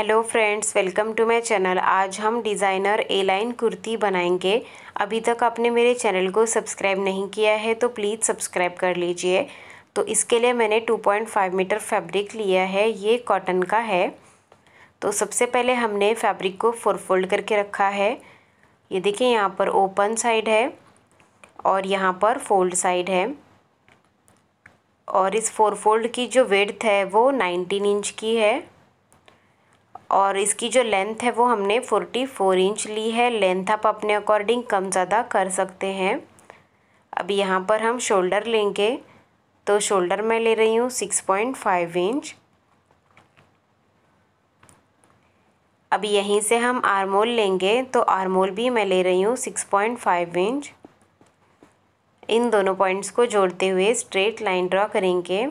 hello friends welcome to my channel आज हम designer ए line kurti बनाएंगे अभी तक आपने मेरे चैनल को सब्सक्राइब नहीं किया है तो प्लीज़ सब्सक्राइब कर लीजिए तो इसके लिए मैंने 2.5 मीटर फैब्रिक लिया है ये कॉटन का है तो सबसे पहले हमने फैब्रिक को फोर फोल्ड करके रखा है ये देखिए यहाँ पर ओपन साइड है और यहाँ पर फोल्ड साइड है और इस फोर फोल्ड की जो वेड्थ है वो नाइनटीन इंच की है और इसकी जो लेंथ है वो हमने 44 इंच ली है लेंथ आप अपने अकॉर्डिंग कम ज़्यादा कर सकते हैं अब यहाँ पर हम शोल्डर लेंगे तो शोल्डर मैं ले रही हूँ 6.5 इंच अब यहीं से हम आरमोल लेंगे तो आरमोल भी मैं ले रही हूँ 6.5 इंच इन दोनों पॉइंट्स को जोड़ते हुए स्ट्रेट लाइन ड्रॉ करेंगे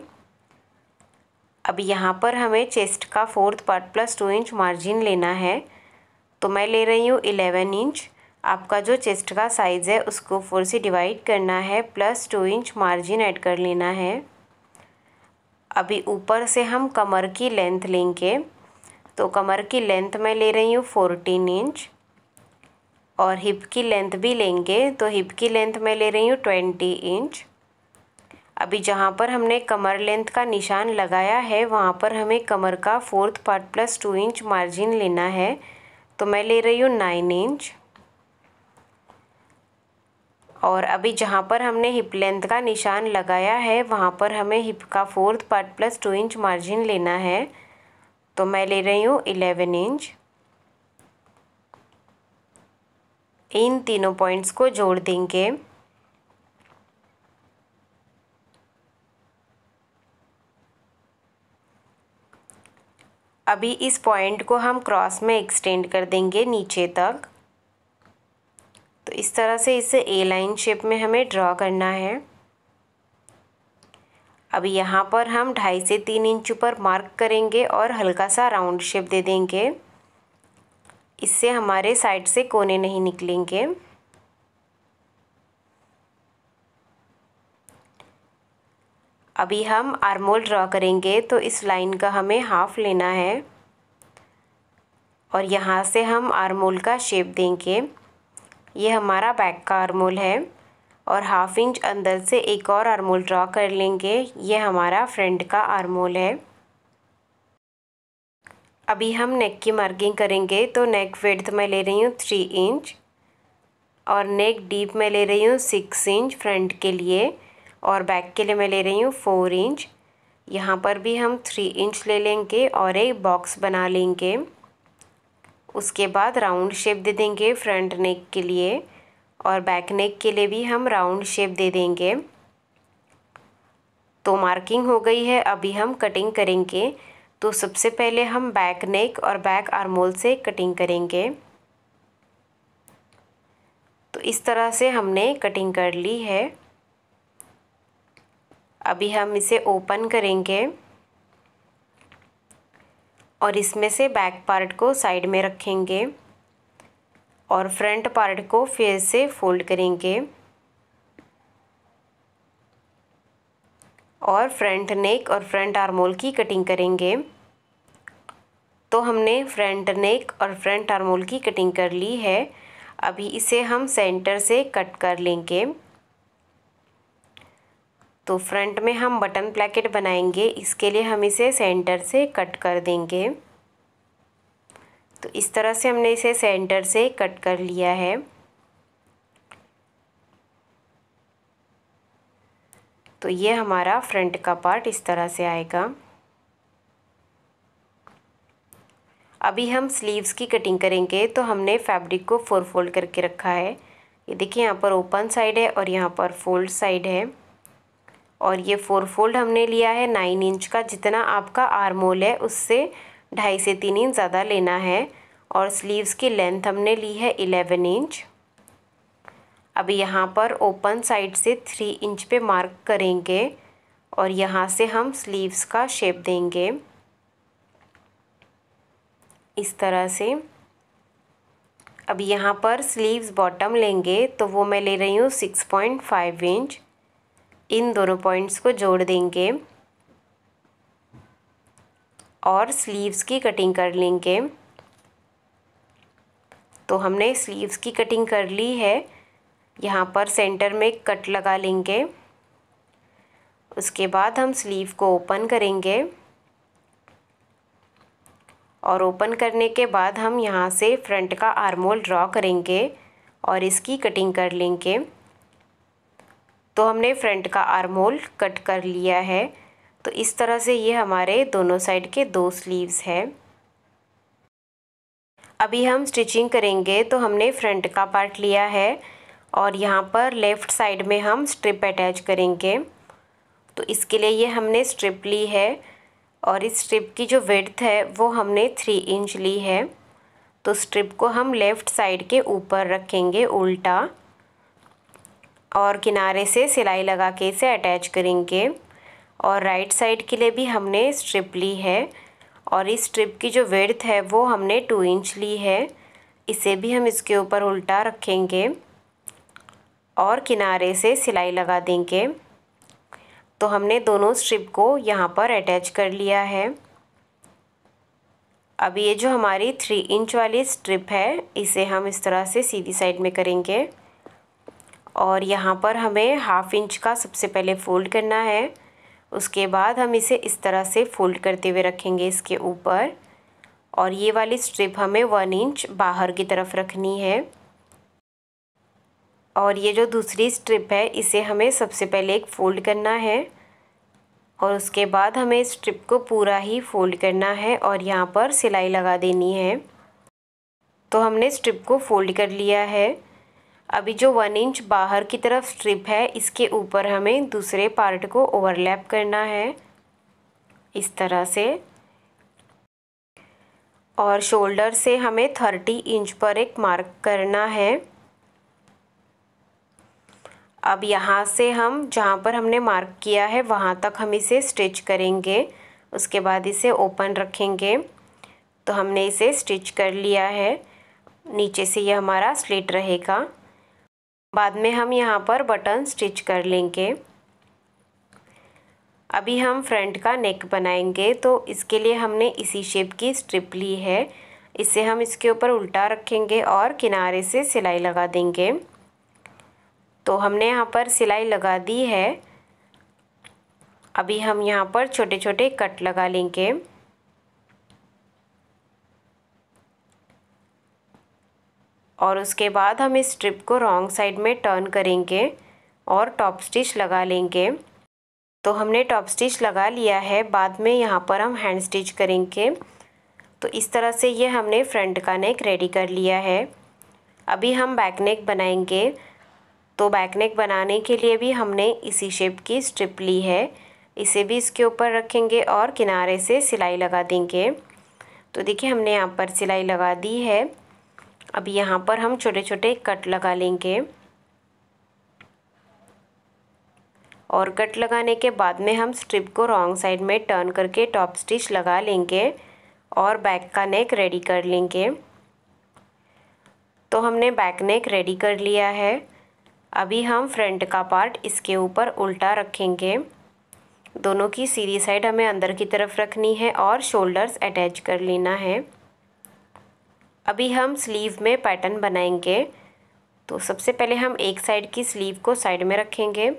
अब यहाँ पर हमें चेस्ट का fourth part plus two inch margin लेना है तो मैं ले रही हूँ इलेवन इंच आपका जो चेस्ट का साइज़ है उसको फोर से डिवाइड करना है plus two inch margin add कर लेना है अभी ऊपर से हम कमर की लेंथ लेंगे तो कमर की लेंथ मैं ले रही हूँ फोर्टीन इंच और हिप की लेंथ भी लेंगे तो हिप की लेंथ मैं ले रही हूँ ट्वेंटी इंच अभी जहाँ पर हमने कमर लेंथ का निशान लगाया है वहाँ पर हमें कमर का fourth part plus two inch margin लेना है तो मैं ले रही हूँ नाइन इंच और अभी जहाँ पर हमने हिप लेंथ का निशान लगाया है वहाँ पर हमें हिप का fourth part plus two inch margin लेना है तो मैं ले रही हूँ इलेवन इंच इन तीनों पॉइंट्स को जोड़ देंगे अभी इस पॉइंट को हम क्रॉस में एक्सटेंड कर देंगे नीचे तक तो इस तरह से इसे ए लाइन शेप में हमें ड्रॉ करना है अब यहाँ पर हम ढाई से तीन इंच ऊपर मार्क करेंगे और हल्का सा राउंड शेप दे देंगे इससे हमारे साइड से कोने नहीं निकलेंगे अभी हम आर्मोल ड्रा करेंगे तो इस लाइन का हमें हाफ लेना है और यहाँ से हम आर्मोल का शेप देंगे ये हमारा बैक का आर्मोल है और हाफ इंच अंदर से एक और आर्मोल ड्रा कर लेंगे ये हमारा फ्रंट का आर्मोल है अभी हम नेक की मार्किंग करेंगे तो नेक वेड्थ मैं ले रही हूँ थ्री इंच और नेक डीप मैं ले रही हूँ सिक्स इंच फ्रंट के लिए और बैक के लिए मैं ले रही हूँ फोर इंच यहाँ पर भी हम थ्री इंच ले लेंगे और एक बॉक्स बना लेंगे उसके बाद राउंड शेप दे देंगे फ्रंट नेक के लिए और बैक नेक के लिए भी हम राउंड शेप दे देंगे तो मार्किंग हो गई है अभी हम कटिंग करेंगे तो सबसे पहले हम बैक नेक और बैक आर्मोल से कटिंग करेंगे तो इस तरह से हमने कटिंग कर ली है अभी हम इसे ओपन करेंगे और इसमें से बैक पार्ट को साइड में रखेंगे और फ्रंट पार्ट को फिर से फोल्ड करेंगे और फ्रंट नेक और फ्रंट आर्मोल की कटिंग करेंगे तो हमने फ्रंट नेक और फ्रंट आर्मोल की कटिंग कर ली है अभी इसे हम सेंटर से कट कर लेंगे तो फ्रंट में हम बटन प्लेकेट बनाएंगे इसके लिए हम इसे सेंटर से कट कर देंगे तो इस तरह से हमने इसे सेंटर से कट कर लिया है तो ये हमारा फ्रंट का पार्ट इस तरह से आएगा अभी हम स्लीव्स की कटिंग करेंगे तो हमने फैब्रिक को फोर फोल्ड करके रखा है ये देखिए यहाँ पर ओपन साइड है और यहाँ पर फोल्ड साइड है और ये फोर फोल्ड हमने लिया है नाइन इंच का जितना आपका आर्मोल है उससे ढाई से तीन इंच ज़्यादा लेना है और स्लीव्स की लेंथ हमने ली है इलेवन इंच अब यहाँ पर ओपन साइड से थ्री इंच पे मार्क करेंगे और यहाँ से हम स्लीव्स का शेप देंगे इस तरह से अब यहाँ पर स्लीव्स बॉटम लेंगे तो वो मैं ले रही हूँ सिक्स पॉइंट फाइव इंच इन दोनों पॉइंट्स को जोड़ देंगे और स्लीव्स की कटिंग कर लेंगे तो हमने स्लीव्स की कटिंग कर ली है यहाँ पर सेंटर में कट लगा लेंगे उसके बाद हम स्लीव को ओपन करेंगे और ओपन करने के बाद हम यहाँ से फ्रंट का आर्मोल ड्रॉ करेंगे और इसकी कटिंग कर लेंगे तो हमने फ्रंट का आर्म होल कट कर लिया है तो इस तरह से ये हमारे दोनों साइड के दो स्लीव्स हैं अभी हम स्टिचिंग करेंगे तो हमने फ्रंट का पार्ट लिया है और यहाँ पर लेफ़्ट साइड में हम स्ट्रिप अटैच करेंगे तो इसके लिए ये हमने स्ट्रिप ली है और इस स्ट्रिप की जो वेड्थ है वो हमने थ्री इंच ली है तो स्ट्रिप को हम लेफ़्ट साइड के ऊपर रखेंगे उल्टा और किनारे से सिलाई लगा के इसे अटैच करेंगे और राइट साइड के लिए भी हमने स्ट्रिप ली है और इस स्ट्रिप की जो वेड़थ है वो हमने टू इंच ली है इसे भी हम इसके ऊपर उल्टा रखेंगे और किनारे से सिलाई लगा देंगे तो हमने दोनों स्ट्रिप को यहाँ पर अटैच कर लिया है अब ये जो हमारी थ्री इंच वाली स्ट्रिप है इसे हम इस तरह से सीधी साइड में करेंगे और यहाँ पर हमें हाफ़ इंच का सबसे पहले फ़ोल्ड करना है उसके बाद हम इसे इस तरह से फ़ोल्ड करते हुए रखेंगे इसके ऊपर और ये वाली स्ट्रिप हमें वन इंच बाहर की तरफ रखनी है और ये जो दूसरी स्ट्रिप है इसे हमें सबसे पहले एक फ़ोल्ड करना है और उसके बाद हमें स्ट्रिप को पूरा ही फ़ोल्ड करना है और यहाँ पर सिलाई लगा देनी है तो हमने स्ट्रिप को फ़ोल्ड कर लिया है अभी जो वन इंच बाहर की तरफ स्ट्रिप है इसके ऊपर हमें दूसरे पार्ट को ओवरलैप करना है इस तरह से और शोल्डर से हमें थर्टी इंच पर एक मार्क करना है अब यहाँ से हम जहाँ पर हमने मार्क किया है वहाँ तक हम इसे स्टिच करेंगे उसके बाद इसे ओपन रखेंगे तो हमने इसे स्टिच कर लिया है नीचे से ये हमारा स्लिट रहेगा बाद में हम यहाँ पर बटन स्टिच कर लेंगे अभी हम फ्रंट का नेक बनाएंगे तो इसके लिए हमने इसी शेप की स्ट्रिप ली है इसे हम इसके ऊपर उल्टा रखेंगे और किनारे से सिलाई लगा देंगे तो हमने यहाँ पर सिलाई लगा दी है अभी हम यहाँ पर छोटे छोटे कट लगा लेंगे और उसके बाद हम इस स्ट्रिप को रॉन्ग साइड में टर्न करेंगे और टॉप स्टिच लगा लेंगे तो हमने टॉप स्टिच लगा लिया है बाद में यहाँ पर हम हैंड स्टिच करेंगे तो इस तरह से ये हमने फ्रंट का नेक रेडी कर लिया है अभी हम बैक नेक बनाएंगे तो बैक नेक बनाने के लिए भी हमने इसी शेप की स्ट्रिप ली है इसे भी इसके ऊपर रखेंगे और किनारे से सिलाई लगा देंगे तो देखिए हमने यहाँ पर सिलाई लगा दी है अब यहाँ पर हम छोटे छोटे कट लगा लेंगे और कट लगाने के बाद में हम स्ट्रिप को रॉन्ग साइड में टर्न करके टॉप स्टिच लगा लेंगे और बैक का नेक रेडी कर लेंगे तो हमने बैक नेक रेडी कर लिया है अभी हम फ्रंट का पार्ट इसके ऊपर उल्टा रखेंगे दोनों की सीधी साइड हमें अंदर की तरफ रखनी है और शोल्डर्स अटैच कर लेना है अभी हम स्लीव में पैटर्न बनाएंगे तो सबसे पहले हम एक साइड की स्लीव को साइड में रखेंगे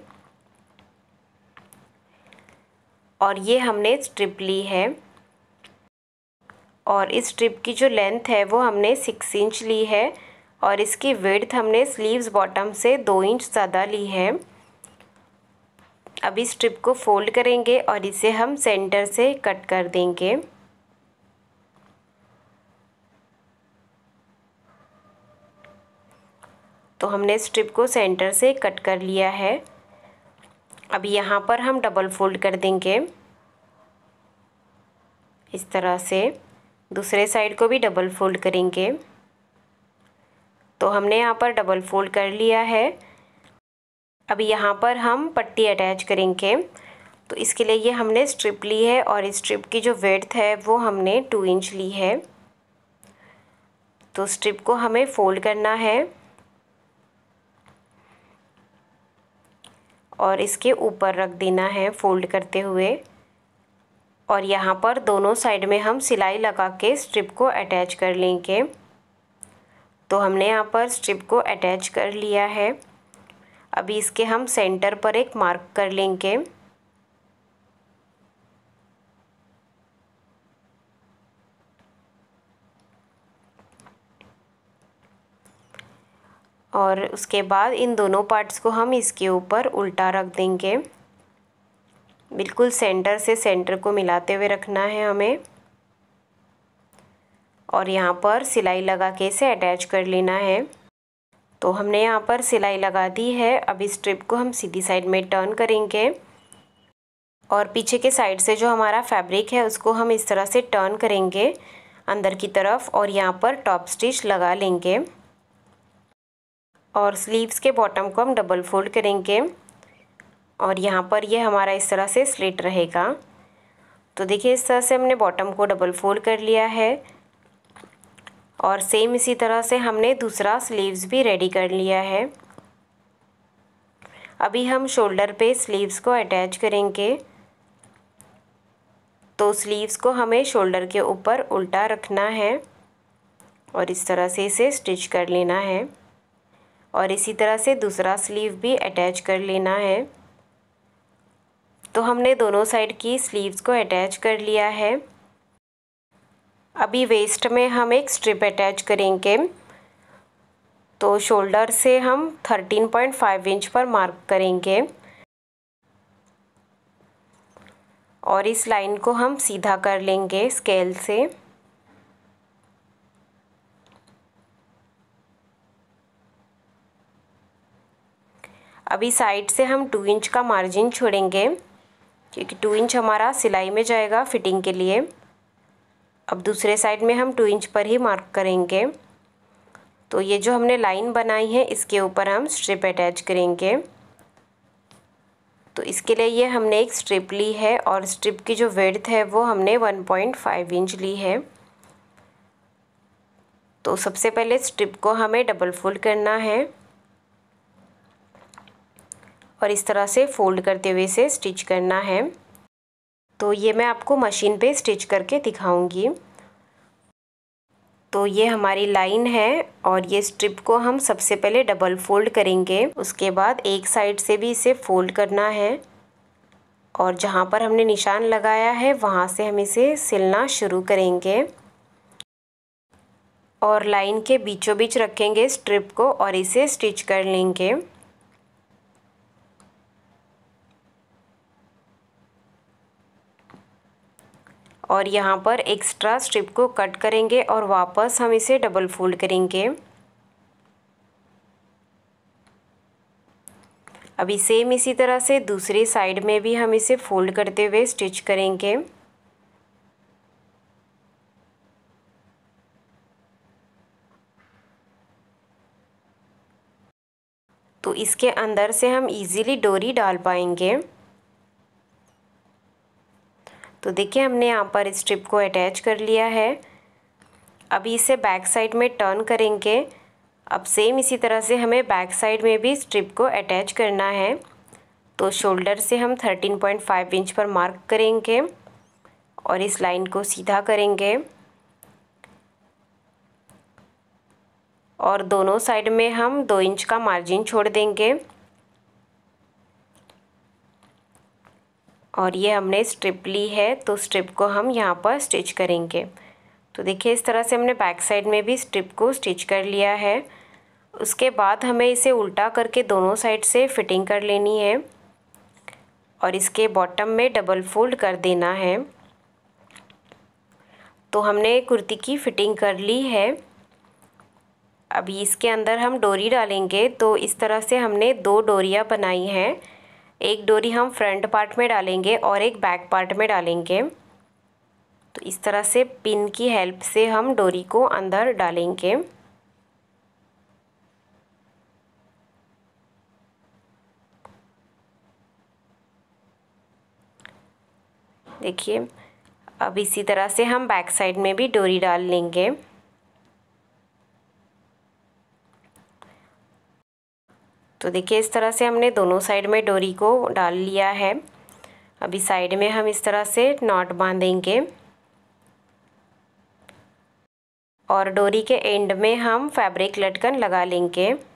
और ये हमने स्ट्रिप ली है और इस स्ट्रिप की जो लेंथ है वो हमने सिक्स इंच ली है और इसकी विड्थ हमने स्लीव्स बॉटम से दो इंच ज़्यादा ली है अभी स्ट्रिप को फोल्ड करेंगे और इसे हम सेंटर से कट कर देंगे तो हमने स्ट्रिप को सेंटर से कट कर लिया है अब यहाँ पर हम डबल फोल्ड कर देंगे इस तरह से दूसरे साइड को भी डबल फोल्ड करेंगे तो हमने यहाँ पर डबल फोल्ड कर लिया है अब यहाँ पर हम पट्टी अटैच करेंगे तो इसके लिए ये हमने स्ट्रिप ली है और इस स्ट्रिप की जो वेड्थ है वो हमने टू इंच ली है तो स्ट्रिप को हमें फोल्ड करना है और इसके ऊपर रख देना है फोल्ड करते हुए और यहाँ पर दोनों साइड में हम सिलाई लगा के स्ट्रिप को अटैच कर लेंगे तो हमने यहाँ पर स्ट्रिप को अटैच कर लिया है अभी इसके हम सेंटर पर एक मार्क कर लेंगे और उसके बाद इन दोनों पार्ट्स को हम इसके ऊपर उल्टा रख देंगे बिल्कुल सेंटर से सेंटर को मिलाते हुए रखना है हमें और यहाँ पर सिलाई लगा के इसे अटैच कर लेना है तो हमने यहाँ पर सिलाई लगा दी है अब इस स्ट्रिप को हम सीधी साइड में टर्न करेंगे और पीछे के साइड से जो हमारा फैब्रिक है उसको हम इस तरह से टर्न करेंगे अंदर की तरफ और यहाँ पर टॉप स्टिच लगा लेंगे और स्लीव्स के बॉटम को हम डबल फोल्ड करेंगे और यहाँ पर ये यह हमारा इस तरह से स्लिट रहेगा तो देखिए इस तरह से हमने बॉटम को डबल फोल्ड कर लिया है और सेम इसी तरह से हमने दूसरा स्लीव्स भी रेडी कर लिया है अभी हम शोल्डर पे स्लीव्स को अटैच करेंगे तो स्लीव्स को हमें शोल्डर के ऊपर उल्टा रखना है और इस तरह से इसे स्टिच कर लेना है और इसी तरह से दूसरा स्लीव भी अटैच कर लेना है तो हमने दोनों साइड की स्लीव्स को अटैच कर लिया है अभी वेस्ट में हम एक स्ट्रिप अटैच करेंगे तो शोल्डर से हम 13.5 इंच पर मार्क करेंगे और इस लाइन को हम सीधा कर लेंगे स्केल से अभी साइड से हम टू इंच का मार्जिन छोड़ेंगे क्योंकि टू इंच हमारा सिलाई में जाएगा फिटिंग के लिए अब दूसरे साइड में हम टू इंच पर ही मार्क करेंगे तो ये जो हमने लाइन बनाई है इसके ऊपर हम स्ट्रिप अटैच करेंगे तो इसके लिए ये हमने एक स्ट्रिप ली है और स्ट्रिप की जो वेड्थ है वो हमने 1.5 इंच ली है तो सबसे पहले स्ट्रिप को हमें डबल फोल्ड करना है और इस तरह से फोल्ड करते हुए इसे स्टिच करना है तो ये मैं आपको मशीन पे स्टिच करके दिखाऊंगी तो ये हमारी लाइन है और ये स्ट्रिप को हम सबसे पहले डबल फोल्ड करेंगे उसके बाद एक साइड से भी इसे फोल्ड करना है और जहाँ पर हमने निशान लगाया है वहाँ से हम इसे सिलना शुरू करेंगे और लाइन के बीचों बीच रखेंगे स्ट्रिप को और इसे स्टिच कर लेंगे और यहाँ पर एक्स्ट्रा स्ट्रिप को कट करेंगे और वापस हम इसे डबल फोल्ड करेंगे अभी सेम इसी तरह से दूसरी साइड में भी हम इसे फोल्ड करते हुए स्टिच करेंगे तो इसके अंदर से हम इजीली डोरी डाल पाएंगे तो देखिए हमने यहाँ पर इस स्ट्रिप को अटैच कर लिया है अभी इसे बैक साइड में टर्न करेंगे अब सेम इसी तरह से हमें बैक साइड में भी स्ट्रिप को अटैच करना है तो शोल्डर से हम 13.5 इंच पर मार्क करेंगे और इस लाइन को सीधा करेंगे और दोनों साइड में हम दो इंच का मार्जिन छोड़ देंगे और ये हमने स्ट्रिप ली है तो स्ट्रिप को हम यहाँ पर स्टिच करेंगे तो देखिए इस तरह से हमने बैक साइड में भी स्ट्रिप को स्टिच कर लिया है उसके बाद हमें इसे उल्टा करके दोनों साइड से फिटिंग कर लेनी है और इसके बॉटम में डबल फोल्ड कर देना है तो हमने कुर्ती की फिटिंग कर ली है अभी इसके अंदर हम डोरी डालेंगे तो इस तरह से हमने दो डोरियाँ बनाई हैं एक डोरी हम फ्रंट पार्ट में डालेंगे और एक बैक पार्ट में डालेंगे तो इस तरह से पिन की हेल्प से हम डोरी को अंदर डालेंगे देखिए अब इसी तरह से हम बैक साइड में भी डोरी डाल लेंगे तो देखिए इस तरह से हमने दोनों साइड में डोरी को डाल लिया है अभी साइड में हम इस तरह से नॉट बांधेंगे और डोरी के एंड में हम फैब्रिक लटकन लगा लेंगे